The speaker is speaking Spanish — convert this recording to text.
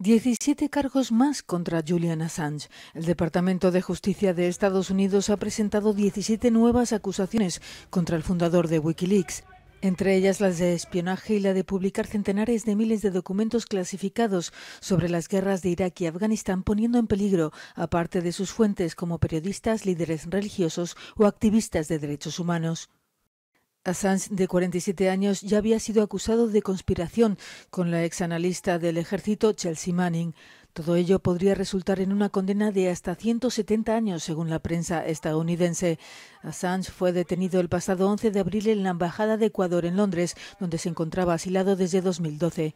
17 cargos más contra Julian Assange. El Departamento de Justicia de Estados Unidos ha presentado 17 nuevas acusaciones contra el fundador de Wikileaks. Entre ellas las de espionaje y la de publicar centenares de miles de documentos clasificados sobre las guerras de Irak y Afganistán, poniendo en peligro a parte de sus fuentes como periodistas, líderes religiosos o activistas de derechos humanos. Assange, de 47 años, ya había sido acusado de conspiración con la exanalista del ejército Chelsea Manning. Todo ello podría resultar en una condena de hasta 170 años, según la prensa estadounidense. Assange fue detenido el pasado 11 de abril en la Embajada de Ecuador en Londres, donde se encontraba asilado desde 2012.